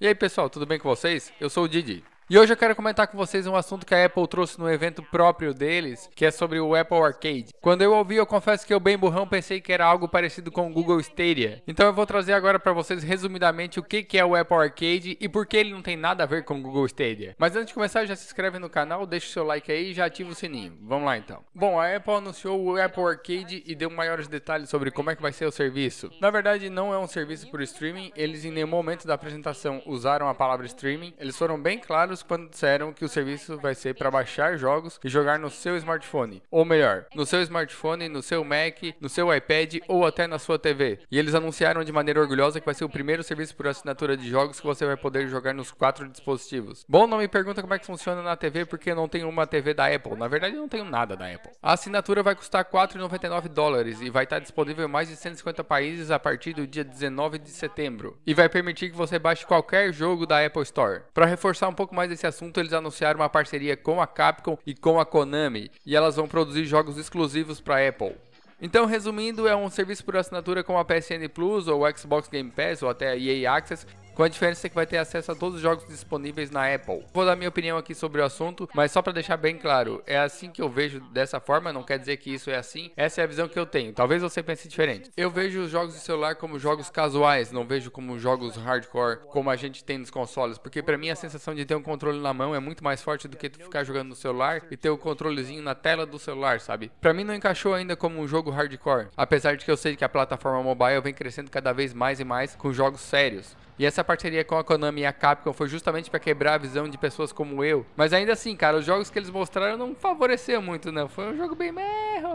E aí pessoal, tudo bem com vocês? Eu sou o Didi. E hoje eu quero comentar com vocês um assunto que a Apple trouxe no evento próprio deles, que é sobre o Apple Arcade. Quando eu ouvi, eu confesso que eu bem burrão pensei que era algo parecido com o Google Stadia. Então eu vou trazer agora para vocês resumidamente o que que é o Apple Arcade e por que ele não tem nada a ver com o Google Stadia. Mas antes de começar, já se inscreve no canal, deixa o seu like aí e já ativa o sininho. Vamos lá então. Bom, a Apple anunciou o Apple Arcade e deu maiores detalhes sobre como é que vai ser o serviço. Na verdade, não é um serviço por streaming, eles em nenhum momento da apresentação usaram a palavra streaming, eles foram bem claros quando disseram que o serviço vai ser para baixar jogos e jogar no seu smartphone. Ou melhor, no seu smartphone, no seu Mac, no seu iPad ou até na sua TV. E eles anunciaram de maneira orgulhosa que vai ser o primeiro serviço por assinatura de jogos que você vai poder jogar nos quatro dispositivos. Bom, não me pergunta como é que funciona na TV porque não tenho uma TV da Apple. Na verdade, eu não tenho nada da Apple. A assinatura vai custar 4,99 dólares e vai estar disponível em mais de 150 países a partir do dia 19 de setembro. E vai permitir que você baixe qualquer jogo da Apple Store. Para reforçar um pouco mais desse assunto, eles anunciaram uma parceria com a Capcom e com a Konami, e elas vão produzir jogos exclusivos para Apple. Então, resumindo, é um serviço por assinatura como a PSN Plus ou Xbox Game Pass ou até a EA Access com a diferença é que vai ter acesso a todos os jogos disponíveis na Apple. Vou dar minha opinião aqui sobre o assunto, mas só para deixar bem claro, é assim que eu vejo dessa forma, não quer dizer que isso é assim, essa é a visão que eu tenho. Talvez você pense diferente. Eu vejo os jogos de celular como jogos casuais, não vejo como jogos hardcore como a gente tem nos consoles, porque para mim a sensação de ter um controle na mão é muito mais forte do que tu ficar jogando no celular e ter o um controlezinho na tela do celular, sabe? Para mim não encaixou ainda como um jogo hardcore, apesar de que eu sei que a plataforma mobile vem crescendo cada vez mais e mais com jogos sérios. E essa parceria com a Konami e a Capcom foi justamente para quebrar a visão de pessoas como eu. Mas ainda assim, cara, os jogos que eles mostraram não favoreceram muito, não. Foi um jogo bem mais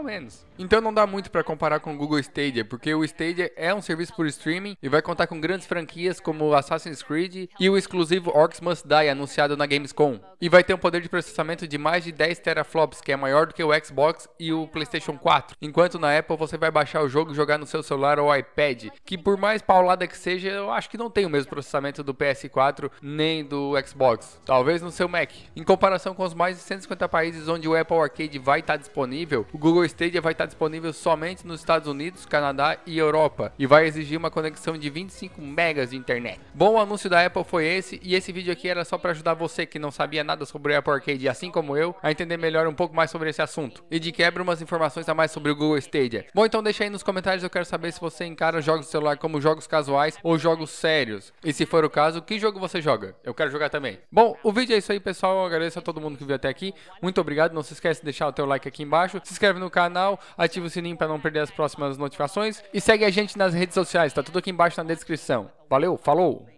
menos. Então não dá muito para comparar com o Google Stadia, porque o Stadia é um serviço por streaming e vai contar com grandes franquias como Assassin's Creed e o exclusivo Orcs Must Die anunciado na Gamescom. E vai ter um poder de processamento de mais de 10 teraflops, que é maior do que o Xbox e o PlayStation 4. Enquanto na Apple você vai baixar o jogo e jogar no seu celular ou iPad, que por mais paulada que seja, eu acho que não tem o mesmo processamento do PS4 nem do Xbox, talvez no seu Mac. Em comparação com os mais de 150 países onde o Apple Arcade vai estar tá disponível, o Google Stadia vai estar tá disponível somente nos Estados Unidos, Canadá e Europa e vai exigir uma conexão de 25 megas de internet. Bom, o anúncio da Apple foi esse e esse vídeo aqui era só para ajudar você que não sabia nada sobre o Apple Arcade, assim como eu, a entender melhor um pouco mais sobre esse assunto e de quebra umas informações a mais sobre o Google Stadia. Bom, então deixa aí nos comentários, eu quero saber se você encara jogos do celular como jogos casuais ou jogos sérios. E se for o caso, que jogo você joga? Eu quero jogar também. Bom, o vídeo é isso aí, pessoal. Eu agradeço a todo mundo que viu até aqui. Muito obrigado. Não se esquece de deixar o teu like aqui embaixo. Se inscreve no canal, ativa o sininho para não perder as próximas notificações e segue a gente nas redes sociais. Tá tudo aqui embaixo na descrição. Valeu, falou!